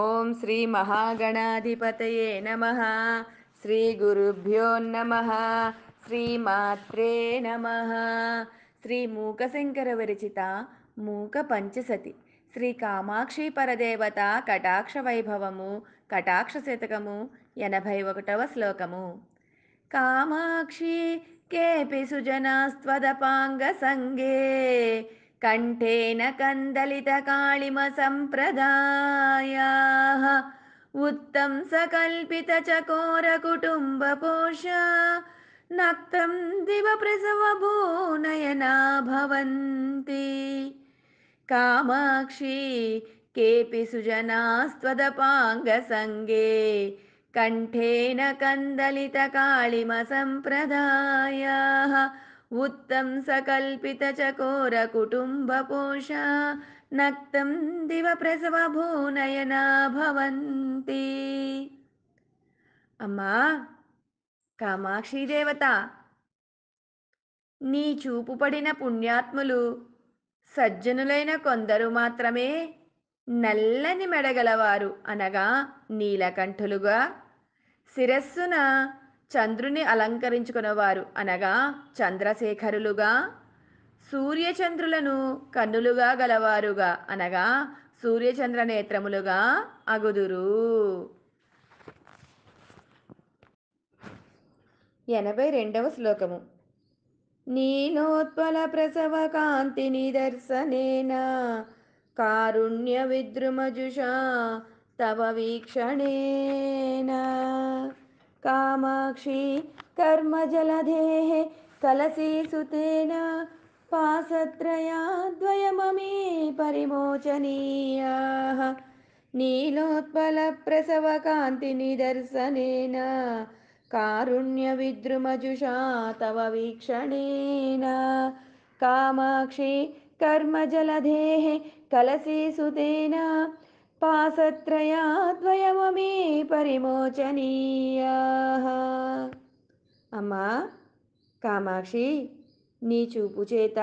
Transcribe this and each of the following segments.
ఓం శ్రీ మహాగణాధిపతయే నమ శ్రీ గురుభ్యో నమ శ్రీమాత్రే నమ శ్రీ మూక శంకర విరచిత మూక పంచసతి శ్రీ కామాక్షి పరదేవత కటాక్ష వైభవము కటాక్ష శతకము ఎనభై ఒకటవ శ్లోకము కామాక్షి కేపి సుజనాస్వదపాంగ సంగే कण्ठेन कन्दलितकालिमसम्प्रदायाः उत्तं सकल्पितचकोरकुटुम्बपोषा नक्तं दिव भवन्ति कामाक्षी केऽपि सुजनास्त्वदपाङ्गसङ्गे कण्ठेन कन्दलितकालिमसम्प्रदायाः ఉత్తం చకోర నక్తం దివ ప్రసవ దివప్రసవభూనయనా భవంతి అమ్మా కామాక్షీదేవత నీ చూపు పడిన పుణ్యాత్ములు సజ్జనులైన కొందరు మాత్రమే నల్లని మెడగలవారు అనగా నీలకంఠులుగా శిరస్సున చంద్రుని అలంకరించుకునేవారు అనగా చంద్రశేఖరులుగా సూర్యచంద్రులను కన్నులుగా గలవారుగా అనగా సూర్యచంద్ర నేత్రములుగా అగుదురు ఎనభై రెండవ శ్లోకము నీనోత్పల ప్రసవ కాంతి నిదర్శనేనా కారుణ్య విద్రుమజుషా తవ వీక్షణేనా कामाक्षी कर्मजलधेः कलसीसुतेन पासत्रयाद्वयमी परिमोचनीयाः नीलोत्पलप्रसवकान्तिनिदर्शनेन वीक्षणेन कामाक्षी कर्मजलधेः कलसीसुतेन పాసత్రయాద్వయమే పరిమోచనీయా అమ్మా కామాక్షి నీ చూపు చేత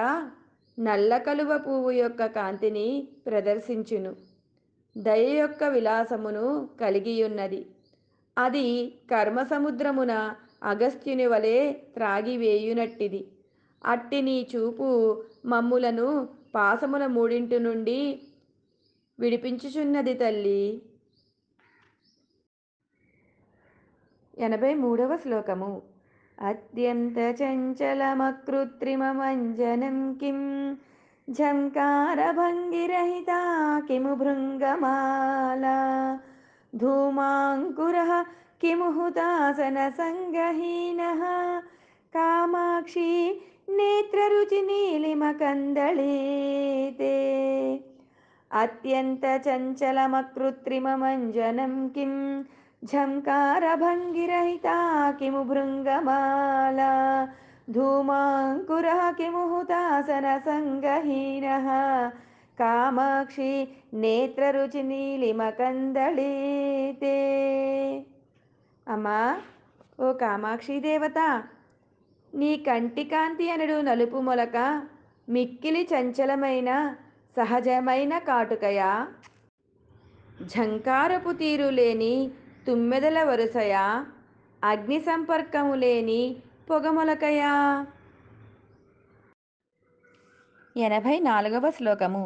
నల్ల కలువ పువ్వు యొక్క కాంతిని ప్రదర్శించును దయ యొక్క విలాసమును కలిగియున్నది అది కర్మసముద్రమున అగస్త్యుని వలె త్రాగివేయునట్టిది అట్టి నీ చూపు మమ్ములను పాసముల మూడింటి నుండి విడిపించుచున్నది తల్లి ఎనభై మూడవ శ్లోకము అత్యంత చంచలమకృత్రిమమంజనం కిం झङ्कारभङ्गिरहिता किमु भृङ्गमाला धूमाङ्कुरः किमुहुतासनसङ्गहीनः कामाक्षी नेत्ररुचिनीलिमकन्दळे ते अत्यन्तचञ्चलमकृत्रिममञ्जनं किं झङ्कारभङ्गिरहिता किमु भृङ्गमाला धूमाङ्कुरः किमुहुतासनसङ्गहीनः कामाक्षि నేత్రరుచినీలిమకందళీ తే అమ్మా ఓ కామాక్షి దేవత నీ కంటి కాంతి అనడు నలుపు మొలక మిక్కిలి చంచలమైన సహజమైన కాటుకయ ఝంకారపు తీరు లేని తుమ్మెదల వరుసయ అగ్ని సంపర్కము లేని పొగమొలకయ ఎనభై నాలుగవ శ్లోకము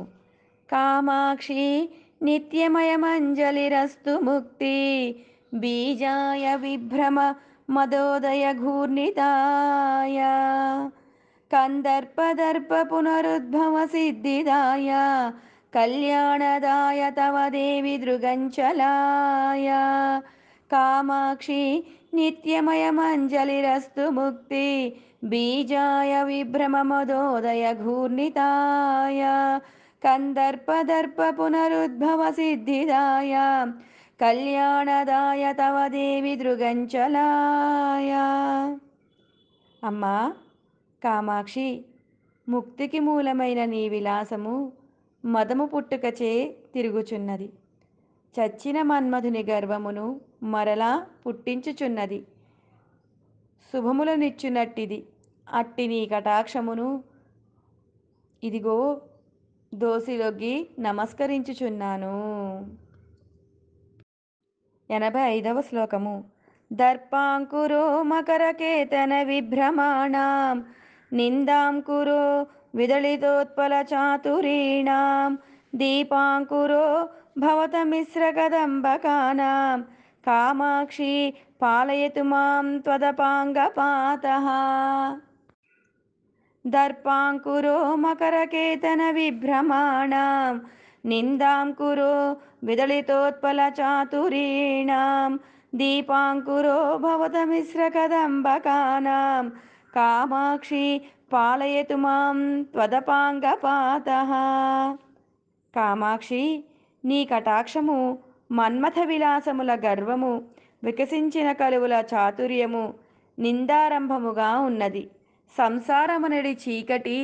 కామాక్షి నిత్యమయమంజలిరస్తు ముక్తి బీజాయ విభ్రమ మదోదయ ఘూర్ణితాయ కందర్పదర్ప పునరుద్భవ సిద్ధిదాయ కళ్యాణదాయ తవ దేవి దృగంచలాయ కామాక్షి నిత్యమయ నిత్యమయమంజలిరస్తు ముక్తి బీజాయ విభ్రమ మదోదయ ఘూర్ణితాయ కందర్పదర్ప పునరుద్భవ సిద్ధిదాయ కళ్యాణదాయ తవ దేవి దృగంచలాయ అమ్మా కామాక్షి ముక్తికి మూలమైన నీ విలాసము మదము పుట్టుకచే తిరుగుచున్నది చచ్చిన మన్మధుని గర్వమును మరలా పుట్టించుచున్నది శుభములనిచ్చునట్టిది అట్టి నీ కటాక్షమును ఇదిగో దోసిలొగ్గి నమస్కరించుచున్నాను ఎనభై ఐదవ శ్లోకము దర్పాంకురో మకరకేతన విభ్రమాణం నిందాం కురో विदलितोत्पलचातुरीणां दीपाङ्कुरो भवतमिश्रकदम्बकानां कामाक्षी पालयतु मां त्वदपाङ्गपातः दर्पाङ्कुरो मकरकेतनविभ्रमाणां निन्दां कुरो विदलितोत्पलचातुरीणां दीपाङ्कुरो भवतमिश्रकदम्बकानां కామాక్షి పాలయతు మాం పాత కామాక్షి నీ కటాక్షము మన్మథ విలాసముల గర్వము వికసించిన కలువుల చాతుర్యము నిందారంభముగా ఉన్నది సంసారమునడి చీకటి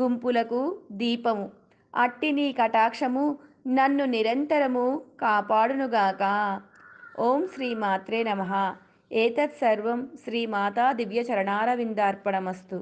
గుంపులకు దీపము అట్టి నీ కటాక్షము నన్ను నిరంతరము కాపాడునుగాక ఓం శ్రీ మాత్రే నమ ఏతత్సర్వం శ్రీ మాతా దివ్య చరణారవిందార్పణమస్తు